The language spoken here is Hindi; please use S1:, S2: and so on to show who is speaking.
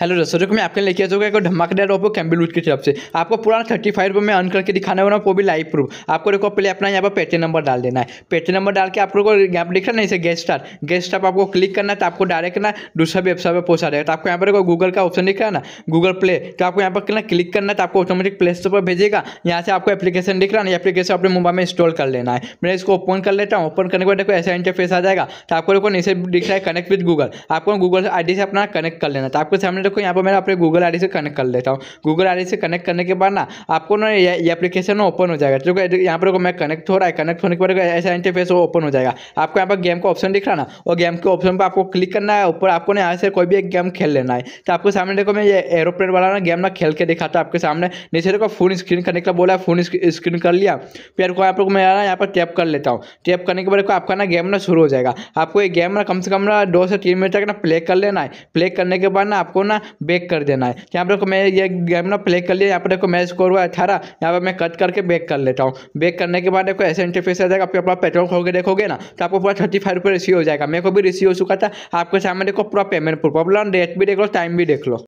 S1: हेलो दोस्तों जो मैं आपके लेके आ चुका है धमाकेदार ओपो कैम्बिल की तरफ से आपको पूरा थर्टी फाइव रुपये में अन करके दिखाना वाला वो भी लाइव प्रूफ आपको देखो पहले अपना यहाँ पर पेटी नंबर डाल देना है पेटी नंबर डाल के आप लोग यहाँ पर रहा नहीं से गेस्ट स्टार गेस्ट स्टार आपको क्लिक करना है तो आपको डायरेक्ट ना दूसरा वेबसाइट पर पहुंचा देगा तो आपको यहाँ पर देखो गूगल का ऑप्शन दिख रहा है ना गूगल प्ले तो आपको यहाँ पर ना क्लिक करना है तो आपको ऑटोमेटिक प्ले स्टोर पर भेजेगा यहाँ से आपको एप्लीकेशन दिख रहा है ना एप्लीकेशन अपने मोबाइल में इंस्टॉल कर लेना है मैं इसको ओपन कर लेता हूँ ओपन करने के बाद देखो ऐसा इंटरफेस आ जाएगा तो आपको देखो नीचे दिख रहा है कनेक्ट विद गूगल आपको गूगल आई से अपना कनेक्ट कर लेना तो आपके सामने देखो यहाँ पर मैं अपने गूगल आई से कनेक्ट कर लेता हूँ गूगल आई से कनेक्ट करने के बाद ना आपको ना ये एप्लीकेशन ओपन हो जाएगा देखो यहाँ पर मैं कनेक्ट हो रहा है कनेक्ट होने के बाद ऐसा इंटरफेस वो ओपन हो जाएगा आपको यहाँ पर गेम का ऑप्शन दिख रहा ना और गेम के ऑप्शन पर आपको क्लिक करना है ऊपर आपको यहाँ से कोई भी एक गेम खेल लेना है तो आपको सामने देखो मैं ये एरोप्लेन वाला ना गेम ना खेल के दिखाता आपके सामने नीचे देखो फोन स्क्रीन करने का बोला फोन स्क्रीन कर लिया फिर को यहाँ पर मैं यहाँ पर टैप कर लेता हूँ टैप करने के बाद आपका ना गेम ना शुरू हो जाएगा आपको ये गेम ना कम से कम ना दो से तीन मिनट तक ना प्ले कर लेना है प्ले करने के बाद ना आपको ना करना बैक कर देना है यहाँ पर देखो मैं ये गेम ना प्ले कर लिया यहाँ पर देखो मैं स्कोर हुआ अठारह यहाँ पर मैं कट करके बैक कर लेता हूँ बैक करने के बाद देखो ऐसे इंटरफेस आ जाएगा आपके पेट्रोल खोल के देखोगे ना तो आपको पूरा थर्टी फाइव रुपये रिसीव हो जाएगा मेरे को भी रिसीव हो चुका था आपके सामने देखो पूरा पेमेंट प्रॉब्लम रेट भी देख लो टाइम भी देख लो